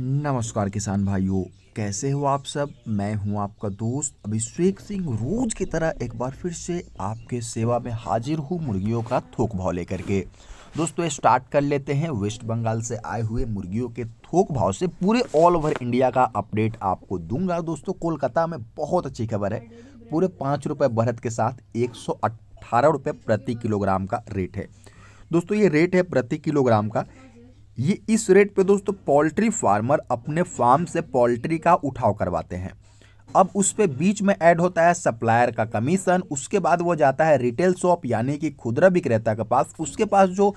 नमस्कार किसान भाइयों कैसे हो आप सब मैं हूं आपका दोस्त अभिषेक सिंह रोज की तरह एक बार फिर से आपके सेवा में हाजिर हूं मुर्गियों का थोक भाव लेकर के दोस्तों स्टार्ट कर लेते हैं वेस्ट बंगाल से आए हुए मुर्गियों के थोक भाव से पूरे ऑल ओवर इंडिया का अपडेट आपको दूंगा दोस्तों कोलकाता में बहुत अच्छी खबर है पूरे पाँच रुपये बढ़त के साथ एक सौ अट्ठारह रुपये प्रति किलोग्राम का रेट है दोस्तों ये रेट है प्रति किलोग्राम का ये इस रेट पे दोस्तों पोल्ट्री फार्मर अपने फार्म से पोल्ट्री का उठाव करवाते हैं अब उस पर बीच में ऐड होता है सप्लायर का कमीशन उसके बाद वो जाता है रिटेल शॉप यानी कि खुदरा विक्रेता के पास उसके पास जो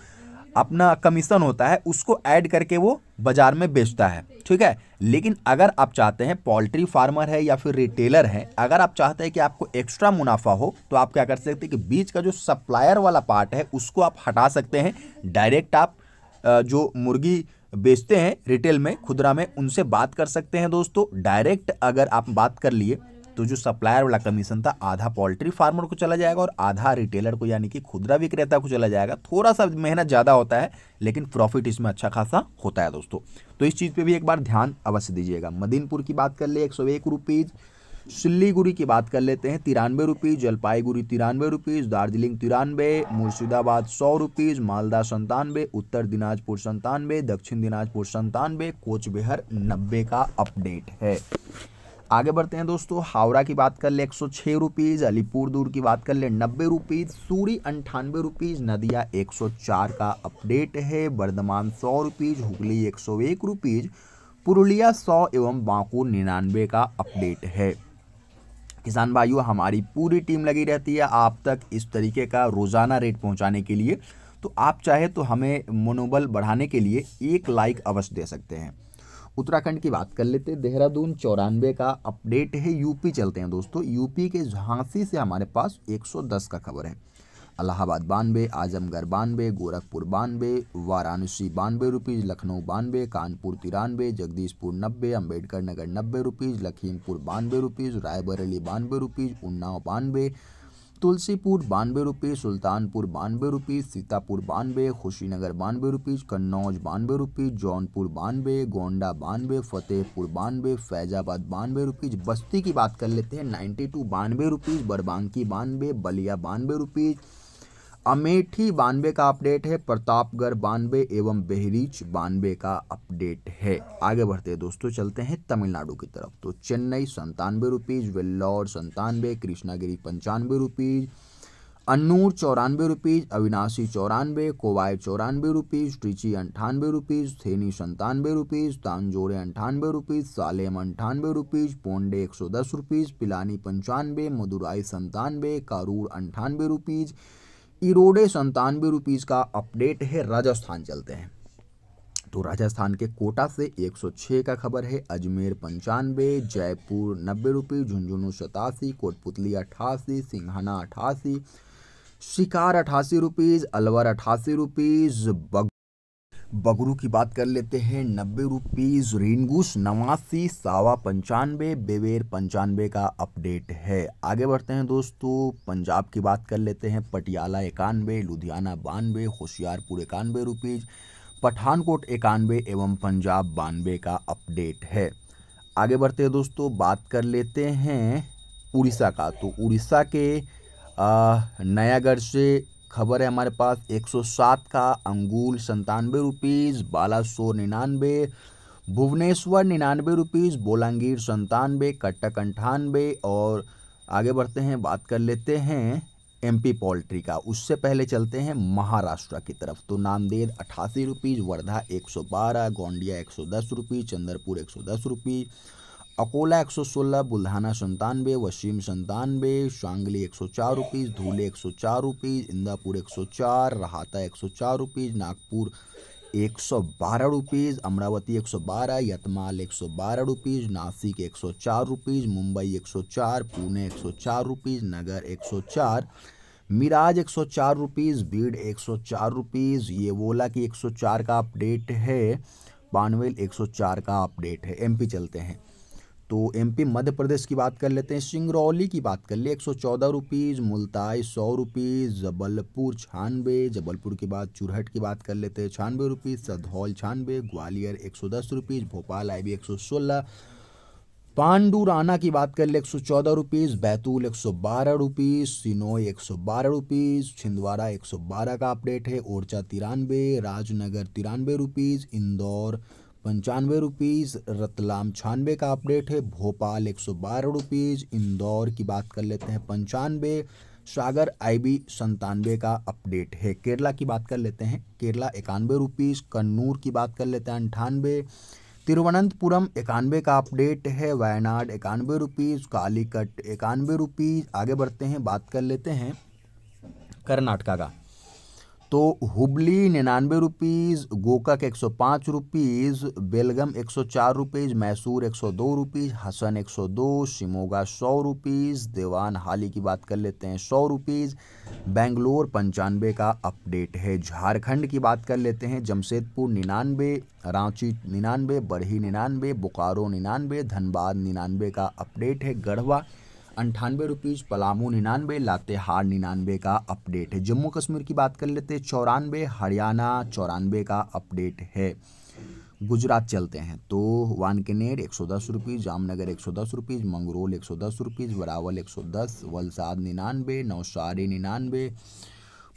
अपना कमीशन होता है उसको ऐड करके वो बाज़ार में बेचता है ठीक है लेकिन अगर आप चाहते हैं पोल्ट्री फार्मर है या फिर रिटेलर है अगर आप चाहते हैं कि आपको एक्स्ट्रा मुनाफा हो तो आप क्या कर सकते हैं कि बीच का जो सप्लायर वाला पार्ट है उसको आप हटा सकते हैं डायरेक्ट आप जो मुर्गी बेचते हैं रिटेल में खुदरा में उनसे बात कर सकते हैं दोस्तों डायरेक्ट अगर आप बात कर लिए तो जो सप्लायर वाला कमीशन था आधा पोल्ट्री फार्मर को चला जाएगा और आधा रिटेलर को यानी कि खुदरा विक्रेता को चला जाएगा थोड़ा सा मेहनत ज़्यादा होता है लेकिन प्रॉफिट इसमें अच्छा खासा होता है दोस्तों तो इस चीज़ पे भी एक बार ध्यान अवश्य दीजिएगा मदीनपुर की बात कर ले एक सौ एक रुपीज़ सिल्लीगुड़ी की बात कर लेते हैं तिरानवे रुपीज़ जलपाईगुड़ी तिरानवे रुपीज़ दार्जिलिंग तिरानवे मुर्शिदाबाद सौ रुपीज़ मालदा संतानवे उत्तर दिनाजपुर संतानवे दक्षिण दिनाजपुर संतानवे कोचबिहार नब्बे का अपडेट है आगे बढ़ते हैं दोस्तों हावड़ा की बात कर ले एक सौ छः रुपीज़ अलीपुर दूर की बात कर ले नब्बे रुपीज़ सूरी अंठानवे रुपीज़ नदिया एक सौ चार का अपडेट है बर्धमान सौ रुपीज़ हुगली एक सौ एक रुपीज़ पुरुलिया सौ एवं बांकुर निन्यानवे का अपडेट है किसान भाइयों हमारी पूरी टीम लगी रहती है आप तक इस तरीके का रोज़ाना रेट पहुँचाने के लिए तो आप चाहे तो हमें मनोबल बढ़ाने के लिए एक लाइक अवश्य दे सकते हैं उत्तराखंड की बात कर लेते देहरादून चौरानवे का अपडेट है यूपी चलते हैं दोस्तों यूपी के झांसी से हमारे पास 110 का खबर है अलाहाबाद बानवे आजमगढ़ बानवे गोरखपुर बानवे वाराणसी बानवे रुपीज़ लखनऊ बानवे कानपुर तिरानवे जगदीशपुर नब्बे अम्बेडकर नगर नब्बे रुपीज़ लखीमपुर बानवे रुपीज़ रायबरेली बानवे रुपीज़ उन्नाव बानवे तुलसीपुर बानवे रुपीज़ सुल्तानपुर बानवे रुपीज़ सीतापुर बानवे खुशीनगर बानवे रुपीज़ कन्नौज बानवे रुपीज़ जौनपुर बानवे गोंडा बानवे फतेहपुर बानवे फैजाबाद बानवे रुपीज़ बस्ती की बात कर लेते हैं नाइन्टी टू बानवे रुपीज़ बरबांकी बानवे बलिया बानवे रुपीज़ अमेठी बानवे का अपडेट है प्रतापगढ़ बानवे एवं बेहरीच बानवे का अपडेट है आगे बढ़ते हैं दोस्तों चलते हैं तमिलनाडु की तरफ तो चेन्नई संतानवे रुपीज़ वेल्लौर संतानवे कृष्णागिरी पंचानवे रुपीज़ अनूर चौरानवे रुपीज़ अविनाशी चौरानवे कोवाय चौरानवे रुपीज़ ट्रिची अंठानवे रुपीज़ थेनी संतानवे रुपीज़ तानजोड़े अंठानवे रुपीज़ सालेम अंठानवे रुपीज़ पोंडे एक सौ दस रुपीज़ पिलानी पंचानवे मदुराई संतानवे कारूर अंठानवे रुपीज़ इरोडे संतानवे रुपीज़ का अपडेट है राजस्थान चलते हैं तो राजस्थान के कोटा से 106 का खबर है अजमेर पंचानवे जयपुर नब्बे रुपये झुंझुनू सतासी कोटपुतली अट्ठासी सिंघाना अट्ठासी शिकार अट्ठासी रुपीज़ अलवर अट्ठासी रुपीज़ बग बगरू की बात कर लेते हैं नब्बे रुपीज़ रेनगूस नवासी सावा पंचानवे बेवेर पंचानवे का अपडेट है आगे बढ़ते हैं दोस्तों पंजाब की बात कर लेते हैं पटियाला इक्यानवे लुधियाना बानवे होशियारपुर इक्यानवे रुपीज़ पठानकोट इक्यानवे एवं पंजाब बानवे का अपडेट है आगे बढ़ते हैं दोस्तों बात कर लेते हैं उड़ीसा का तो उड़ीसा के नयागढ़ से खबर है हमारे पास 107 का अंगूल संतानवे रुपीज़ बालासोर निन्यानवे भुवनेश्वर निन्यानवे रुपीज़ बोलांगीर संतानवे कटक अंठानवे और आगे बढ़ते हैं बात कर लेते हैं एमपी पोल्ट्री का उससे पहले चलते हैं महाराष्ट्र की तरफ तो नामदेद अठासी rupees Wardha 112 Gondia 110 rupees Chandrapur 110 rupees Akola 116, Buldhana संतानवे वसीम संतानवे Sangli 104 rupees Dhule 104 rupees Indapur 104 Rahata 104 rupees Nagpur 112 rupees Amravati 112 Yavatmal 112 rupees Nashik 104 rupees Mumbai 104 Pune 104 rupees Nagar 104 Miraj एक सौ चार रुपीज़ बीड चार रुपीज़ ये वोला की चार का अपडेट है पानवेल चार का अपडेट है एमपी चलते हैं तो एमपी मध्य प्रदेश की बात कर लेते हैं सिंगरौली की बात कर ले एक सौ चौदह रुपीज़ मुल्ताई सौ रुपीज़ जबलपुर छानबे जबलपुर के बाद चुरहट की बात कर लेते हैं छानबे रुपीज़ सधौल छानबे ग्वालियर एक सौ दस रुपीज़ भोपाल आई बी एक सौ सोलह पांडुराना की बात कर ले एक सौ चौदह रुपीज़ बैतूल एक सौ बारह रुपीज़ सिनोई एक सौ बारह रुपीज़ छिंदवाड़ा एक सौ बारह का अपडेट है ओरछा तिरानवे राजनगर तिरानबे रुपीज़ इंदौर पंचानवे रुपीज़ रतलाम छानवे का अपडेट है भोपाल एक सौ बारह रुपीज़ इंदौर की बात कर लेते हैं पंचानवे सागर आई बी संतानवे का अपडेट है केरला की बात कर लेते हैं केरला इक्यानवे रुपीज़ कन्नूर की बात कर लेते हैं अंठानवे तिरुवनंतपुरम इक्यानवे का अपडेट है वायनाड इक्यानवे रुपीज़ कालीकट इक्यानवे रुपीज़ आगे बढ़ते हैं बात कर लेते हैं कर्नाटका का तो हुबली निन्यानवे रुपीज़ गोकक एक सौ पाँच रुपीज़ बेलगम एक सौ चार रुपीज़ मैसूर एक सौ दो रुपीज़ हसन एक सौ दो शिमोगा सौ रुपीज़ देवान हाली की बात कर लेते हैं सौ रुपीज़ बेंगलोर पंचानवे का अपडेट है झारखंड की बात कर लेते हैं जमशेदपुर निन्यानवे रांची निन्यानवे बरही निन्यानवे बोकारो निन्यानवे धनबाद निन्यानवे का अपडेट है गढ़वा अंठानवे रुपीज़ पलामू निन्यानवे लातेहार निन्यानवे का अपडेट है जम्मू कश्मीर की बात कर लेते हैं चौरानवे हरियाणा चौरानवे का अपडेट है गुजरात चलते हैं तो वानकनेर एक सौ दस रुपीज़ जामनगर एक सौ दस रुपीज़ मंगरोल एक सौ दस रुपीज़ वरावल एक सौ दस वलसाद निन्यानवे नौसारी निन्यानवे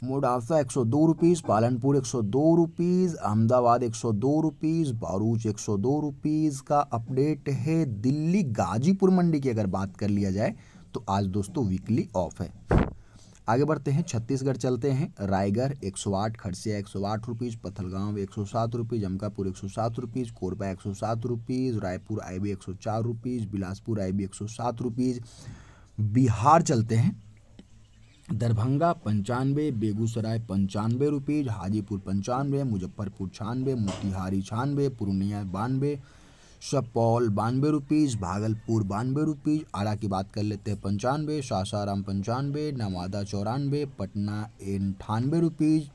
मोडाफा एक सौ दो रुपीज़ पालनपुर एक सौ दो रुपीज़ अहमदाबाद एक सौ दो रुपीज़ बारूच एक सौ दो रुपीज़ का अपडेट है दिल्ली गाजीपुर मंडी की अगर बात कर लिया जाए तो आज दोस्तों वीकली ऑफ है आगे बढ़ते हैं छत्तीसगढ़ चलते हैं रायगढ़ एक सौ आठ खरसिया एक सौ आठ रुपीज़ पथलगांव एक सौ सात रुपीज़ जमकापुर एक सौ सात रुपीज़ कोरबा एक सौ सात रुपीज़ रायपुर आई बी एक सौ चार रुपीज़ बिलासपुर आई बी एक सौ सात रुपीज़ बिहार चलते हैं दरभंगा पंचानवे बेगूसराय पंचानवे रुपीज़ हाजीपुर पंचानवे मुजफ्फरपुर छानवे मोतिहारी छानवे पूर्णिया बानवे सपौल बानवे रुपीज़ भागलपुर बानवे रुपीज़ आरा की बात कर लेते हैं पंचानवे सासाराम पंचानवे नवादा चौरानवे पटना अंठानवे रुपीज़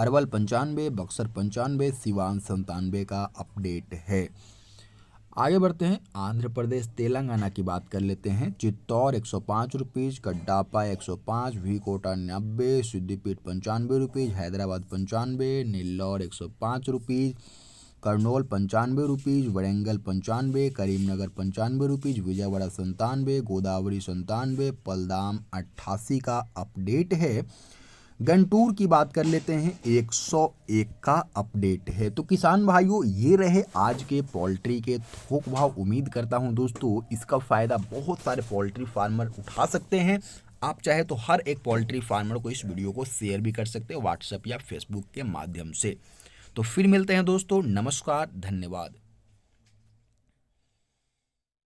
अरवल पंचानवे बक्सर पंचानवे सिवान संतानवे का अपडेट है आगे बढ़ते हैं आंध्र प्रदेश तेलंगाना की बात कर लेते हैं चित्तौर एक सौ पाँच रुपीज़ कड्डापा एक सौ पाँच वी कोटा नब्बे सिद्धिपीठ पंचानवे रुपीज़ हैदराबाद पंचानवे नेल्लौर एक सौ पाँच रुपीज़ करनौल पंचानवे रुपीज़ वरेंगल पंचानवे करीमनगर पंचानवे रुपीज़ विजयवाड़ा संतानवे गोदावरी संतानवे पलदाम अट्ठासी का अपडेट है गंटूर की बात कर लेते हैं 101 का अपडेट है तो किसान भाइयों ये रहे आज के पोल्ट्री के थोक भाव उम्मीद करता हूँ दोस्तों इसका फ़ायदा बहुत सारे पोल्ट्री फार्मर उठा सकते हैं आप चाहे तो हर एक पोल्ट्री फार्मर को इस वीडियो को शेयर भी कर सकते हैं व्हाट्सएप या फेसबुक के माध्यम से तो फिर मिलते हैं दोस्तों नमस्कार धन्यवाद